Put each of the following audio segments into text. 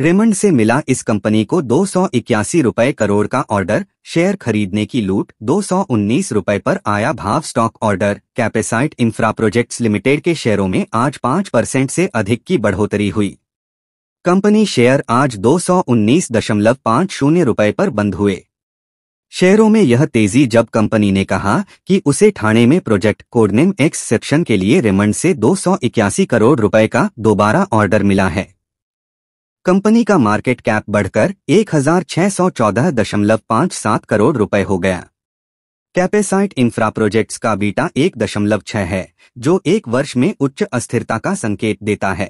Raymond से मिला इस कंपनी को दो रुपए करोड़ का ऑर्डर शेयर खरीदने की लूट दो रुपए पर आया भाव stock order Capacite infra projects limited के शेयरों में आज पाँच परसेंट से अधिक की बढ़ोतरी हुई कंपनी शेयर आज दो रुपए पर बंद हुए शेयरों में यह तेजी जब कंपनी ने कहा कि उसे ठाणे में प्रोजेक्ट कोडनेम एक्स सेक्शन के लिए रेमंड से दो करोड़ रुपए का दोबारा ऑर्डर मिला है कंपनी का मार्केट कैप बढ़कर 1614.57 करोड़ रुपए हो गया कैपेसाइट इंफ्रा प्रोजेक्ट्स का बीटा 1.6 है जो एक वर्ष में उच्च अस्थिरता का संकेत देता है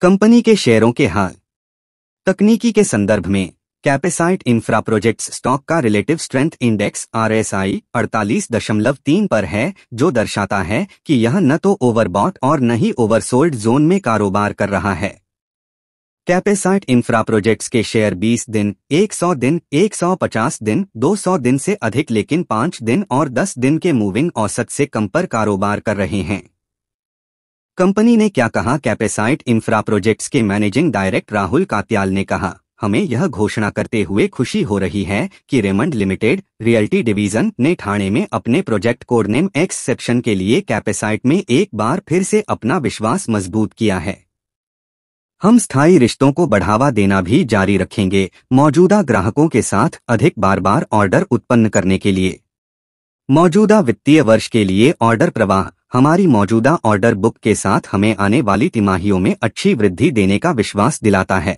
कंपनी के शेयरों के हाल तकनीकी के संदर्भ में कैपेसाइट इंफ्रा प्रोजेक्ट्स स्टॉक का रिलेटिव स्ट्रेंथ इंडेक्स आरएसआई 48.3 पर है जो दर्शाता है कि यह न तो ओवरबॉट और न ही ओवरसोल्ड जोन में कारोबार कर रहा है कैपेसाइट इंफ्रा प्रोजेक्ट्स के शेयर 20 दिन 100 दिन 150 दिन 200 दिन से अधिक लेकिन 5 दिन और 10 दिन के मूविंग औसत से कम पर कारोबार कर रहे हैं कंपनी ने क्या कहा कैपेसाइट इंफ्रा प्रोजेक्ट्स के मैनेजिंग डायरेक्टर राहुल कात्याल ने कहा हमें यह घोषणा करते हुए खुशी हो रही है कि रेमंड लिमिटेड रियल्टी डिवीजन ने ठाणे में अपने प्रोजेक्ट कोडनेम सेक्शन के लिए कैपेसाइट में एक बार फिर से अपना विश्वास मजबूत किया है हम स्थायी रिश्तों को बढ़ावा देना भी जारी रखेंगे मौजूदा ग्राहकों के साथ अधिक बार बार ऑर्डर उत्पन्न करने के लिए मौजूदा वित्तीय वर्ष के लिए ऑर्डर प्रवाह हमारी मौजूदा ऑर्डर बुक के साथ हमें आने वाली तिमाहियों में अच्छी वृद्धि देने का विश्वास दिलाता है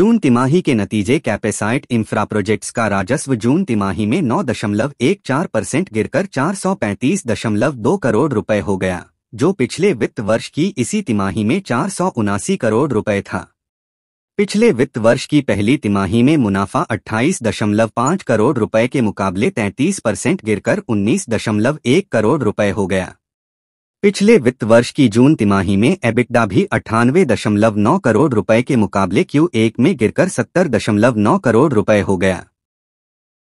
जून तिमाही के नतीजे कैपेसाइट इंफ्रा प्रोजेक्ट्स का राजस्व जून तिमाही में 9.14 परसेंट गिरकर 435.2 करोड़ रुपए हो गया जो पिछले वित्त वर्ष की इसी तिमाही में चार करोड़ रुपए था पिछले वित्त वर्ष की पहली तिमाही में मुनाफा 28.5 करोड़ रुपए के मुकाबले 33 परसेंट गिरकर 19.1 करोड़ रुपए हो गया पिछले वित्त वर्ष की जून तिमाही में एबिटडा भी अट्ठानवे दशमलव नौ करोड़ रुपए के मुकाबले क्यू एक में गिरकर सत्तर दशमलव नौ करोड़ रुपए हो गया